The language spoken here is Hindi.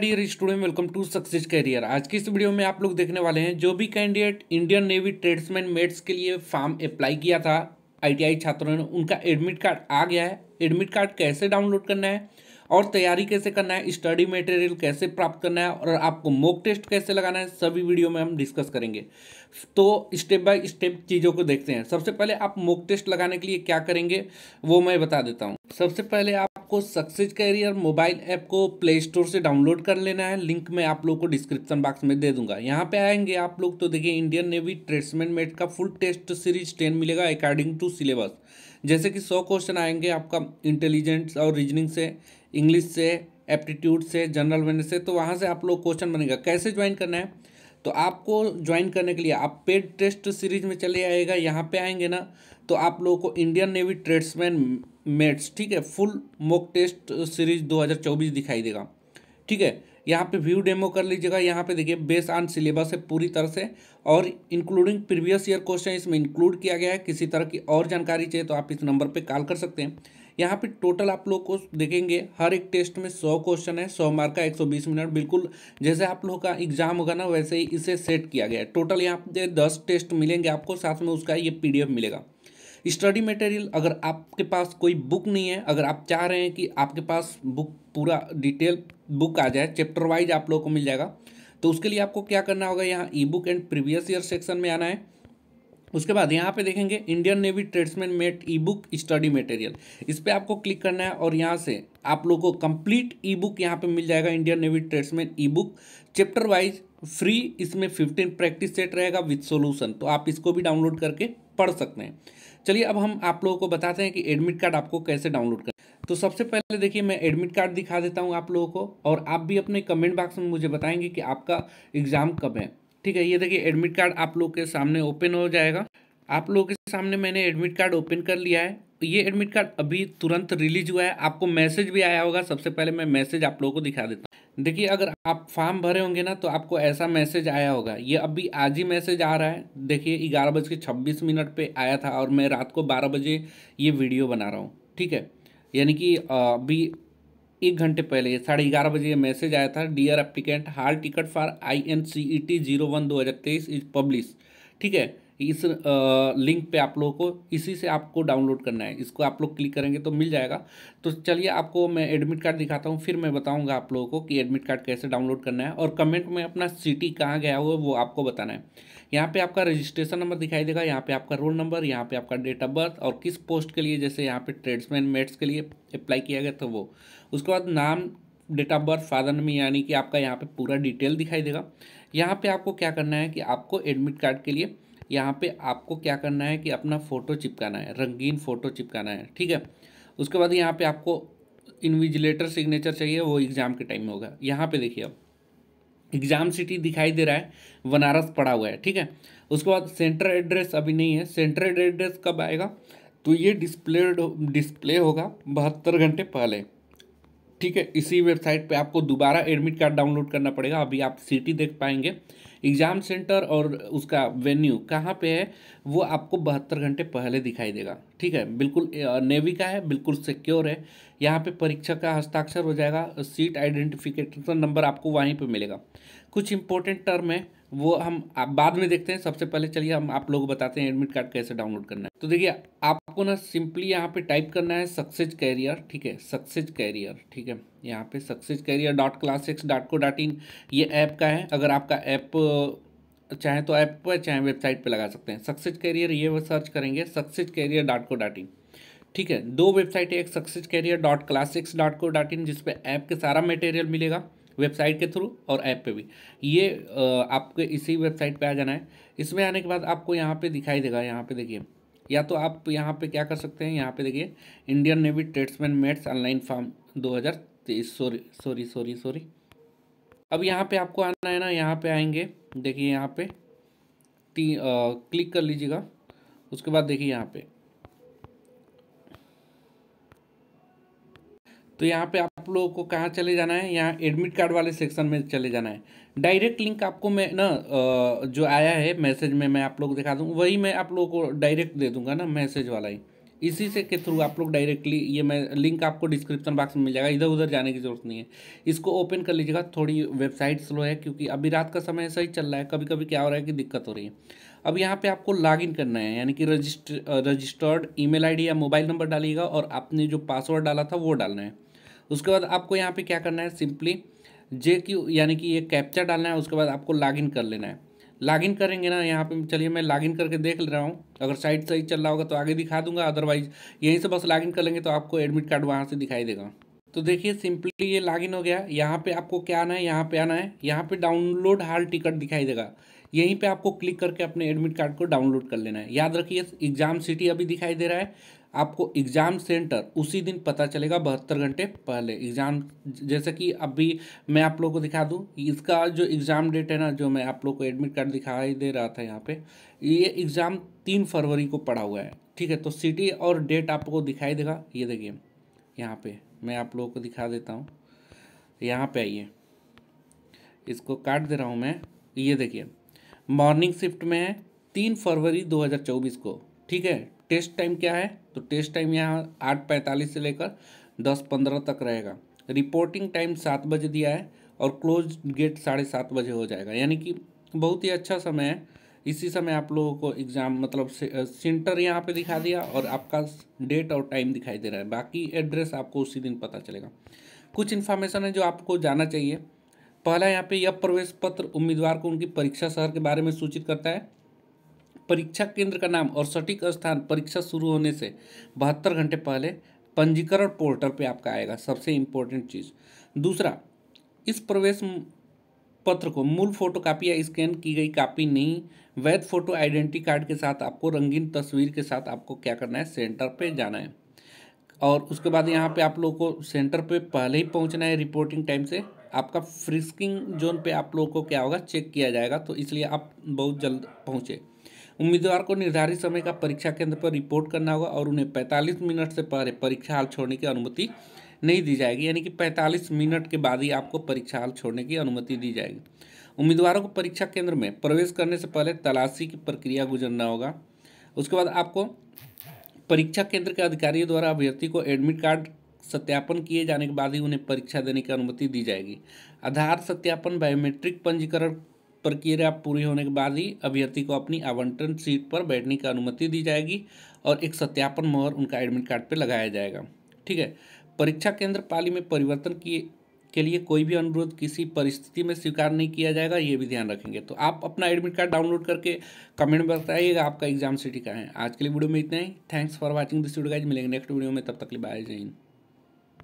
dear student welcome to success career आज की इस वीडियो में आप लोग देखने वाले हैं जो भी candidate Indian navy tradesman mates के लिए फॉर्म अप्लाई किया था आईटीआई छात्रों ने उनका एडमिट कार्ड आ गया है एडमिट कार्ड कैसे डाउनलोड करना है और तैयारी कैसे करना है स्टडी मटेरियल कैसे प्राप्त करना है और आपको मोक टेस्ट कैसे लगाना है सभी वीडियो में हम डिस्कस करेंगे तो स्टेप बाय स्टेप चीज़ों को देखते हैं सबसे पहले आप मोक टेस्ट लगाने के लिए क्या करेंगे वो मैं बता देता हूँ सबसे पहले आपको सक्सेस कैरियर मोबाइल ऐप को प्ले स्टोर से डाउनलोड कर लेना है लिंक मैं आप लोग को डिस्क्रिप्शन बॉक्स में दे दूंगा यहाँ पे आएंगे आप लोग तो देखिए इंडियन नेवी ट्रेड्समैन मेट का फुल टेस्ट सीरीज टेन मिलेगा अकॉर्डिंग टू सिलेबस जैसे कि सौ क्वेश्चन आएंगे आपका इंटेलिजेंस और रीजनिंग से इंग्लिश से एप्टीट्यूड से जनरल मैनेज से तो वहाँ से आप लोग क्वेश्चन बनेगा कैसे ज्वाइन करना है तो आपको ज्वाइन करने के लिए आप पेड टेस्ट सीरीज में चले आएगा यहाँ पे आएंगे ना तो आप लोगों को इंडियन नेवी ट्रेड्समैन मेट्स ठीक है फुल मॉक टेस्ट सीरीज 2024 दिखाई देगा ठीक है यहाँ पे व्यू डेमो कर लीजिएगा यहाँ पे देखिए बेस ऑन सिलेबस है पूरी तरह से और इंक्लूडिंग प्रीवियस ईयर क्वेश्चन इसमें इंक्लूड किया गया है किसी तरह की और जानकारी चाहिए तो आप इस नंबर पे कॉल कर सकते हैं यहाँ पे टोटल आप लोग को देखेंगे हर एक टेस्ट में सौ क्वेश्चन है सौ मार्क का एक सौ बीस मिनट बिल्कुल जैसे आप लोग का एग्जाम होगा ना वैसे ही इसे सेट किया गया है टोटल यहाँ पे दस टेस्ट मिलेंगे आपको साथ में उसका ये पी मिलेगा स्टडी मटेरियल अगर आपके पास कोई बुक नहीं है अगर आप चाह रहे हैं कि आपके पास बुक पूरा डिटेल बुक आ जाए चैप्टर वाइज आप लोगों को मिल जाएगा तो उसके लिए आपको क्या करना होगा यहाँ e book and previous year section में आना है उसके बाद यहाँ पे देखेंगे Indian navy tradesman mate e book study material इस पर आपको क्लिक करना है और यहाँ से आप लोगों को कंप्लीट ई बुक यहाँ पर मिल जाएगा Indian navy tradesman e book chapter wise free इसमें फिफ्टीन प्रैक्टिस सेट रहेगा विथ सोल्यूशन तो आप इसको भी डाउनलोड करके पढ़ सकते हैं चलिए अब हम आप लोगों को बताते हैं कि एडमिट कार्ड आपको कैसे डाउनलोड करें तो सबसे पहले देखिए मैं एडमिट कार्ड दिखा देता हूँ आप लोगों को और आप भी अपने कमेंट बॉक्स में मुझे बताएंगे कि आपका एग्ज़ाम कब है ठीक है ये देखिए एडमिट कार्ड आप लोग के सामने ओपन हो जाएगा आप लोगों के सामने मैंने एडमिट कार्ड ओपन कर लिया है ये एडमिट कार्ड अभी तुरंत रिलीज हुआ है आपको मैसेज भी आया होगा सबसे पहले मैं मैसेज आप लोगों को दिखा देता हूँ देखिए अगर आप फॉर्म भरे होंगे ना तो आपको ऐसा मैसेज आया होगा ये अभी आज ही मैसेज आ रहा है देखिए ग्यारह बज के छब्बीस मिनट पर आया था और मैं रात को बारह बजे ये वीडियो बना रहा हूँ ठीक है यानी कि अभी एक घंटे पहले साढ़े ग्यारह बजे ये मैसेज आया था dear applicant hall ticket for I N C E T zero one दो हज़ार तेईस इज पब्लिश ठीक है इस लिंक पे आप लोगों को इसी से आपको डाउनलोड करना है इसको आप लोग क्लिक करेंगे तो मिल जाएगा तो चलिए आपको मैं एडमिट कार्ड दिखाता हूँ फिर मैं बताऊँगा आप लोगों को कि एडमिट कार्ड कैसे डाउनलोड करना है और कमेंट में अपना सिटी कहाँ गया हुआ वो आपको बताना है यहाँ पर आपका रजिस्ट्रेशन नंबर दिखाई देगा यहाँ पर आपका रोल नंबर यहाँ पर आपका डेट ऑफ बर्थ और किस पोस्ट के लिए जैसे यहाँ पर ट्रेड्समैन मेट्स के लिए अप्लाई किया गया था वो उसके बाद नाम डेट ऑफ बर्थ फादर में यानी कि आपका यहाँ पे पूरा डिटेल दिखाई देगा यहाँ पे आपको क्या करना है कि आपको एडमिट कार्ड के लिए यहाँ पे आपको क्या करना है कि अपना फ़ोटो चिपकाना है रंगीन फ़ोटो चिपकाना है ठीक है उसके बाद यहाँ पे आपको इन्विजिलेटर सिग्नेचर चाहिए वो एग्ज़ाम के टाइम में होगा यहाँ पे देखिए अब एग्ज़ाम सिटी दिखाई दे रहा है बनारस पड़ा हुआ है ठीक है उसके बाद सेंटर एड्रेस अभी नहीं है सेंटर एड्रेस कब आएगा तो ये डिस्प्ले डिस्प्ले होगा बहत्तर घंटे पहले ठीक है इसी वेबसाइट पे आपको दोबारा एडमिट कार्ड डाउनलोड करना पड़ेगा अभी आप सिटी देख पाएंगे एग्ज़ाम सेंटर और उसका वेन्यू कहाँ पे है वो आपको बहत्तर घंटे पहले दिखाई देगा ठीक है बिल्कुल नेवी का है बिल्कुल सिक्योर है यहाँ पे परीक्षा का हस्ताक्षर हो जाएगा सीट आइडेंटिफिकेशन नंबर आपको वहीं पे मिलेगा कुछ इंपॉर्टेंट टर्म है वो हम आप बाद में देखते हैं सबसे पहले चलिए हम आप लोग बताते हैं एडमिट कार्ड कैसे डाउनलोड करना है तो देखिए आपको ना सिंपली यहाँ पे टाइप करना है सक्सेज कैरियर ठीक है सक्सेज कैरियर ठीक है यहाँ पे success career dot class dot co dot in ये ऐप का है अगर आपका ऐप चाहे तो ऐप पर चाहे वेबसाइट पर लगा सकते हैं सक्सेज कैरियर ये सर्च करेंगे success career dot co dot in ठीक है दो वेबसाइट है एक success career dot class x dot co dot in जिसपे ऐप के सारा मटेरियल मिलेगा वेबसाइट के थ्रू और ऐप पे भी ये आपके इसी वेबसाइट पे आ जाना है इसमें आने के बाद आपको यहाँ पे दिखाई देगा यहाँ पे देखिए या तो आप यहाँ पे क्या कर सकते हैं यहाँ पे देखिए Indian navy tradesman mates online form दो हज़ार तेईस सॉरी सॉरी सॉरी सॉरी अब यहाँ पे आपको आना है ना यहाँ पे आएंगे देखिए यहाँ पे ती आ, क्लिक कर लीजिएगा उसके बाद देखिए यहाँ पर तो यहाँ पे आप लोगों को कहाँ चले जाना है यहाँ एडमिट कार्ड वाले सेक्शन में चले जाना है डायरेक्ट लिंक आपको मैं ना जो आया है मैसेज में मैं आप लोग दिखा दूँ वही मैं आप लोगों को डायरेक्ट दे दूँगा ना मैसेज वाला ही इसी से के थ्रू आप लोग डायरेक्टली ये मैं लिंक आपको डिस्क्रिप्शन बॉक्स में मिल जाएगा इधर उधर जाने की जरूरत नहीं है इसको ओपन कर लीजिएगा थोड़ी वेबसाइट स्लो है क्योंकि अभी रात का समय सही चल रहा है कभी कभी क्या हो रहा है कि दिक्कत हो रही है अब यहाँ पे आपको लॉगिन करना है यानी कि रजिस्टर रजिस्टर्ड ईमेल आईडी या मोबाइल नंबर डालिएगा और आपने जो पासवर्ड डाला था वो डालना है उसके बाद आपको यहाँ पे क्या करना है सिंपली जे क्यू यानी कि ये कैप्चर डालना है उसके बाद आपको लॉगिन कर लेना है लॉगिन करेंगे ना यहाँ पे चलिए मैं लॉगिन करके देख ले रहा हूँ अगर साइट सही चल रहा होगा तो आगे दिखा दूंगा अदरवाइज यहीं से बस लॉगिन कर लेंगे तो आपको एडमिट कार्ड वहाँ से दिखाई देगा तो देखिए सिंपली ये लॉगिन हो गया यहाँ पे आपको क्या आना है यहाँ पे आना है यहाँ पे डाउनलोड हाल टिकट दिखाई देगा यहीं पे आपको क्लिक करके अपने एडमिट कार्ड को डाउनलोड कर लेना है याद रखिए एग्जाम सिटी अभी दिखाई दे रहा है आपको एग्ज़ाम सेंटर उसी दिन पता चलेगा बहत्तर घंटे पहले एग्ज़ाम जैसे कि अभी मैं आप लोगों को दिखा दूँ इसका जो एग्ज़ाम डेट है ना जो मैं आप लोग को एडमिट कार्ड दिखाई दे रहा था यहाँ पे ये एग्ज़ाम तीन फरवरी को पड़ा हुआ है ठीक है तो सिटी और डेट आपको दिखाई देगा ये देखिए यहाँ पे मैं आप लोगों को दिखा देता हूँ यहाँ पे आइए इसको काट दे रहा हूँ मैं ये देखिए मॉर्निंग शिफ्ट में है तीन फरवरी 2024 को ठीक है टेस्ट टाइम क्या है तो टेस्ट टाइम यहाँ आठ पैंतालीस से लेकर दस पंद्रह तक रहेगा रिपोर्टिंग टाइम सात बजे दिया है और क्लोज गेट साढ़े सात बजे हो जाएगा यानी कि बहुत ही अच्छा समय है इसी समय आप लोगों को एग्ज़ाम मतलब सेंटर यहाँ पे दिखा दिया और आपका डेट और टाइम दिखाई दे रहा है बाकी एड्रेस आपको उसी दिन पता चलेगा कुछ इन्फॉर्मेशन है जो आपको जाना चाहिए पहला यहाँ पे यह प्रवेश पत्र उम्मीदवार को उनकी परीक्षा शहर के बारे में सूचित करता है परीक्षा केंद्र का नाम और सटीक स्थान परीक्षा शुरू होने से बहत्तर घंटे पहले पंजीकरण पोर्टल पे आपका आएगा सबसे इम्पोर्टेंट चीज़ दूसरा इस प्रवेश पत्र को मूल फोटो कापी या स्कैन की गई कापी नहीं वैध फोटो आइडेंटिटी कार्ड के साथ आपको रंगीन तस्वीर के साथ आपको क्या करना है सेंटर पे जाना है और उसके बाद यहाँ पे आप लोगों को सेंटर पे पहले ही पहुँचना है रिपोर्टिंग टाइम से आपका फ्रिस्किंग जोन पे आप लोगों को क्या होगा चेक किया जाएगा तो इसलिए आप बहुत जल्द पहुँचे उम्मीदवार को निर्धारित समय का परीक्षा केंद्र पर रिपोर्ट करना होगा और उन्हें 45 मिनट से पहले परीक्षा हाल छोड़ने की अनुमति नहीं दी जाएगी यानी कि 45 मिनट के बाद ही आपको परीक्षा हाल छोड़ने की अनुमति दी जाएगी उम्मीदवारों को परीक्षा केंद्र में प्रवेश करने से पहले तलाशी की प्रक्रिया गुजरना होगा उसके बाद आपको परीक्षा केंद्र के अधिकारियों द्वारा अभ्यर्थी को एडमिट कार्ड सत्यापन किए जाने के बाद ही उन्हें परीक्षा देने की अनुमति दी जाएगी आधार सत्यापन बायोमेट्रिक पंजीकरण प्रक्रिया पूरी होने के बाद ही अभ्यर्थी को अपनी आवंटन सीट पर बैठने की अनुमति दी जाएगी और एक सत्यापन मोहर उनका एडमिट कार्ड पर लगाया जाएगा ठीक है परीक्षा केंद्र पाली में परिवर्तन किए के लिए कोई भी अनुरोध किसी परिस्थिति में स्वीकार नहीं किया जाएगा ये भी ध्यान रखेंगे तो आप अपना एडमिट कार्ड डाउनलोड करके कमेंट में बताइएगा आपका एग्जाम सिटी का है आज के लिए वीडियो में इतना ही thanks for watching this video guys मिलेंगे नेक्स्ट वीडियो में तब तक के लिए बाय जय हिंद